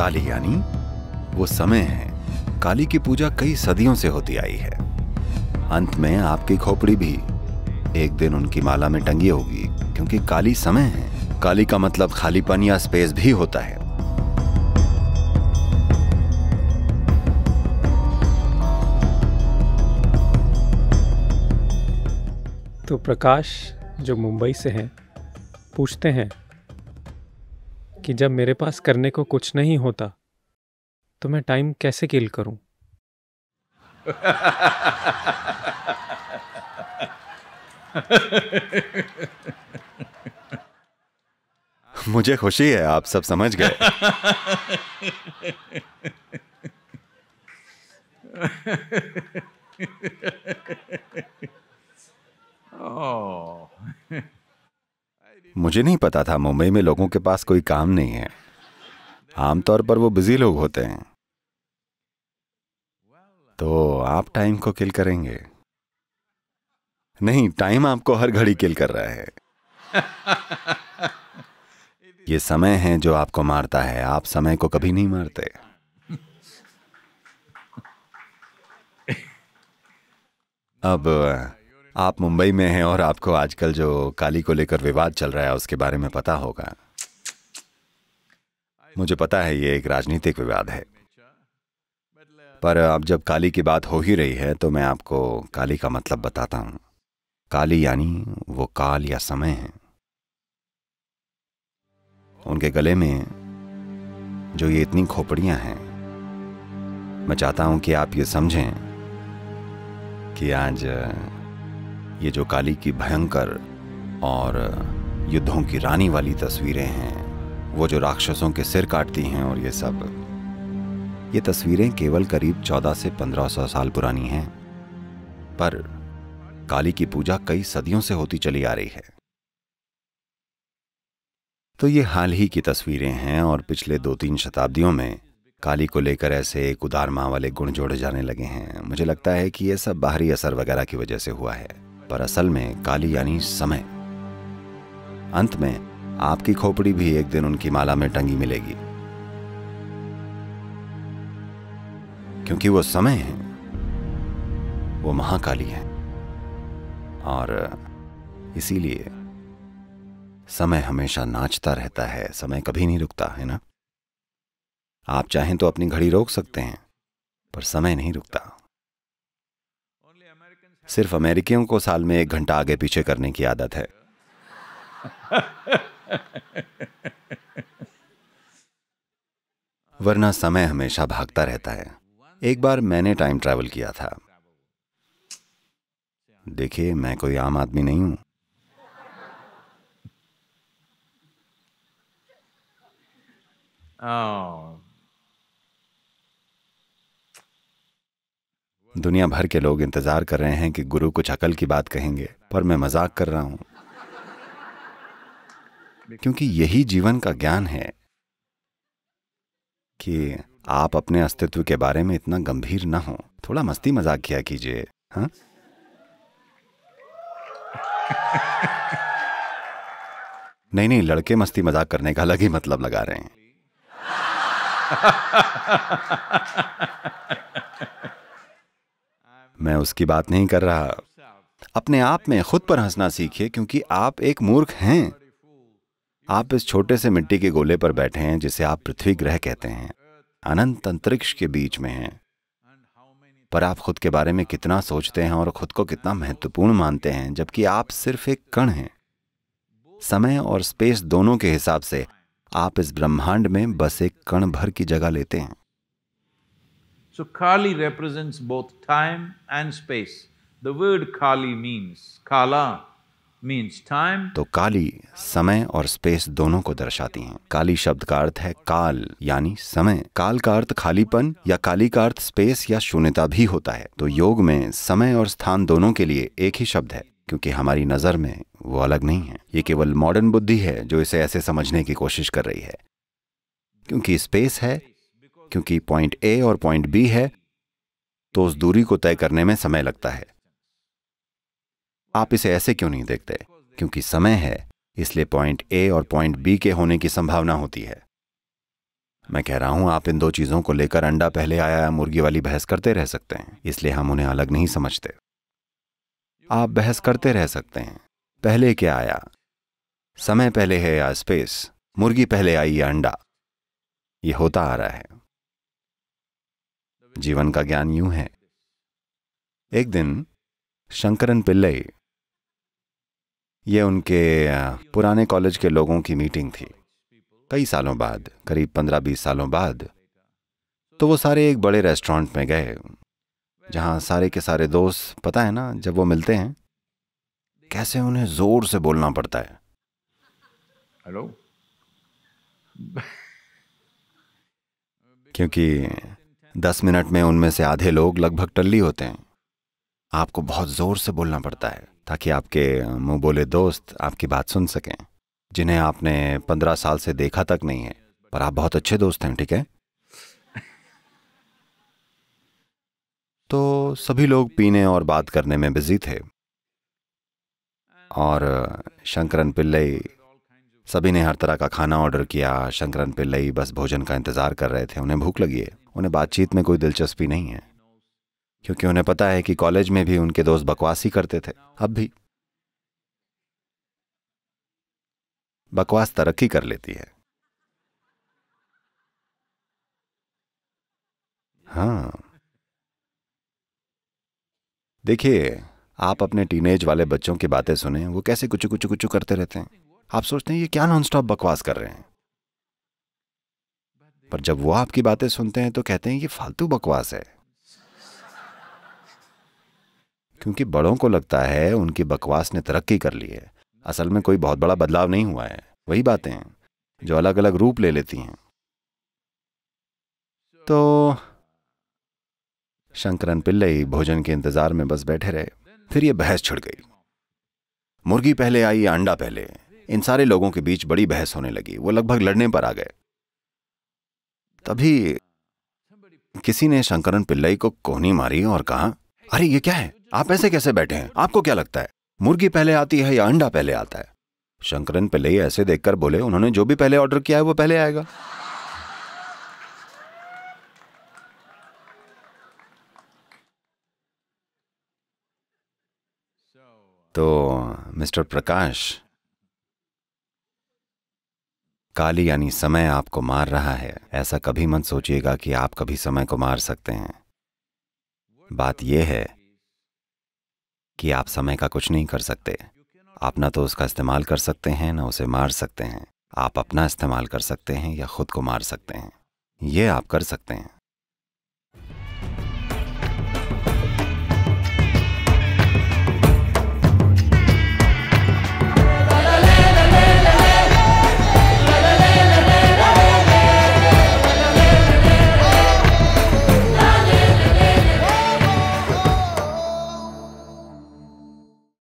काली यानी वो समय है काली की पूजा कई सदियों से होती आई है अंत में आपकी खोपड़ी भी एक दिन उनकी माला में टंगी होगी क्योंकि काली समय है काली का मतलब खालीपन या स्पेस भी होता है तो प्रकाश जो मुंबई से हैं पूछते हैं कि जब मेरे पास करने को कुछ नहीं होता तो मैं टाइम कैसे किल करूं? मुझे खुशी है आप सब समझ गए मुझे नहीं पता था मुंबई में लोगों के पास कोई काम नहीं है आमतौर पर वो बिजी लोग होते हैं तो आप टाइम को किल करेंगे नहीं टाइम आपको हर घड़ी किल कर रहा है ये समय है जो आपको मारता है आप समय को कभी नहीं मारते अब आप मुंबई में हैं और आपको आजकल जो काली को लेकर विवाद चल रहा है उसके बारे में पता होगा मुझे पता है ये एक राजनीतिक विवाद है पर अब जब काली की बात हो ही रही है तो मैं आपको काली का मतलब बताता हूं काली यानी वो काल या समय है उनके गले में जो ये इतनी खोपड़ियां हैं मैं चाहता हूं कि आप ये समझें कि आज ये जो काली की भयंकर और युद्धों की रानी वाली तस्वीरें हैं वो जो राक्षसों के सिर काटती हैं और ये सब ये तस्वीरें केवल करीब 14 से 1500 साल पुरानी हैं पर काली की पूजा कई सदियों से होती चली आ रही है तो ये हाल ही की तस्वीरें हैं और पिछले दो तीन शताब्दियों में काली को लेकर ऐसे एक उदार माँ वाले गुण जोड़े जाने लगे हैं मुझे लगता है कि यह सब बाहरी असर वगैरह की वजह से हुआ है पर असल में काली यानी समय अंत में आपकी खोपड़ी भी एक दिन उनकी माला में टंगी मिलेगी क्योंकि वो समय है वो महाकाली है और इसीलिए समय हमेशा नाचता रहता है समय कभी नहीं रुकता है ना आप चाहें तो अपनी घड़ी रोक सकते हैं पर समय नहीं रुकता सिर्फ अमेरिकियों को साल में एक घंटा आगे पीछे करने की आदत है वरना समय हमेशा भागता रहता है एक बार मैंने टाइम ट्रैवल किया था देखिए मैं कोई आम आदमी नहीं हूं Oh, दुनिया भर के लोग इंतज़ार कर रहे हैं कि गुरु कुछ अकल की बात कहेंगे पर मैं मजाक कर रहा हूं क्योंकि यही जीवन का ज्ञान है कि आप अपने अस्तित्व के बारे में इतना गंभीर ना हो थोड़ा मस्ती मजाक किया कीजिए हाँ नहीं नहीं लड़के मस्ती मजाक करने का अलग ही मतलब लगा रहे हैं मैं उसकी बात नहीं कर रहा अपने आप में खुद पर हंसना सीखिए क्योंकि आप एक मूर्ख हैं आप इस छोटे से मिट्टी के गोले पर बैठे हैं जिसे आप पृथ्वी ग्रह कहते हैं अनंत अंतरिक्ष के बीच में हैं पर आप खुद के बारे में कितना सोचते हैं और खुद को कितना महत्वपूर्ण मानते हैं जबकि आप सिर्फ एक कण हैं समय और स्पेस दोनों के हिसाब से आप इस ब्रह्मांड में बस एक कण भर की जगह लेते हैं So Kali represents both time and space. The word Kali means Kala. means time. तो काली समय और स्पेस दोनों को दर्शाती हैं। काली शब्द का अर्थ है काल यानी समय काल का अर्थ खालीपन या काली का अर्थ स्पेस या शून्यता भी होता है तो योग में समय और स्थान दोनों के लिए एक ही शब्द है क्योंकि हमारी नज़र में वो अलग नहीं है ये केवल मॉडर्न बुद्धि है जो इसे ऐसे समझने की कोशिश कर रही है क्योंकि स्पेस है क्योंकि पॉइंट ए और पॉइंट बी है तो उस दूरी को तय करने में समय लगता है आप इसे ऐसे क्यों नहीं देखते क्योंकि समय है इसलिए पॉइंट ए और पॉइंट बी के होने की संभावना होती है मैं कह रहा हूं आप इन दो चीजों को लेकर अंडा पहले आया या मुर्गी वाली बहस करते रह सकते हैं इसलिए हम उन्हें अलग नहीं समझते आप बहस करते रह सकते हैं पहले क्या आया समय पहले है या स्पेस मुर्गी पहले आई या अंडा यह होता आ रहा है जीवन का ज्ञान यूं है एक दिन शंकरन पिल्लई ये उनके पुराने कॉलेज के लोगों की मीटिंग थी कई सालों बाद करीब पंद्रह बीस सालों बाद तो वो सारे एक बड़े रेस्टोरेंट में गए जहां सारे के सारे दोस्त पता है ना जब वो मिलते हैं कैसे उन्हें जोर से बोलना पड़ता है हेलो क्योंकि दस मिनट में उनमें से आधे लोग लगभग टल्ली होते हैं आपको बहुत ज़ोर से बोलना पड़ता है ताकि आपके मुँह बोले दोस्त आपकी बात सुन सकें जिन्हें आपने पंद्रह साल से देखा तक नहीं है पर आप बहुत अच्छे दोस्त हैं ठीक है तो सभी लोग पीने और बात करने में बिजी थे और शंकरन पिल्लई सभी ने हर तरह का खाना ऑर्डर किया शंकरन लई बस भोजन का इंतज़ार कर रहे थे उन्हें भूख लगी है उन्हें बातचीत में कोई दिलचस्पी नहीं है क्योंकि उन्हें पता है कि कॉलेज में भी उनके दोस्त बकवासी करते थे अब भी बकवास तरक्की कर लेती है हाँ देखिए आप अपने टीनेज वाले बच्चों की बातें सुने वो कैसे कुछ कुछ कुछ करते रहते हैं आप सोचते हैं ये क्या नॉन स्टॉप बकवास कर रहे हैं पर जब वो आपकी बातें सुनते हैं तो कहते हैं ये फालतू बकवास है क्योंकि बड़ों को लगता है उनकी बकवास ने तरक्की कर ली है असल में कोई बहुत बड़ा बदलाव नहीं हुआ है वही बातें हैं जो अलग अलग रूप ले लेती हैं तो शंकरन पिल्लई भोजन के इंतजार में बस बैठे रहे फिर ये बहस छिड़ गई मुर्गी पहले आई अंडा पहले इन सारे लोगों के बीच बड़ी बहस होने लगी वो लगभग लड़ने पर आ गए तभी किसी ने शंकरन पिल्लई को कोहनी मारी और कहा अरे ये क्या है आप ऐसे कैसे बैठे हैं आपको क्या लगता है मुर्गी पहले आती है या अंडा पहले आता है शंकरन पिल्लई ऐसे देखकर बोले उन्होंने जो भी पहले ऑर्डर किया है वो पहले आएगा तो मिस्टर प्रकाश काली यानी समय आपको मार रहा है ऐसा कभी मत सोचिएगा कि आप कभी समय को मार सकते हैं बात यह है कि आप समय का कुछ नहीं कर सकते आप ना तो उसका इस्तेमाल कर सकते हैं ना उसे मार सकते हैं आप अपना इस्तेमाल कर सकते हैं या खुद को मार सकते हैं ये आप कर सकते हैं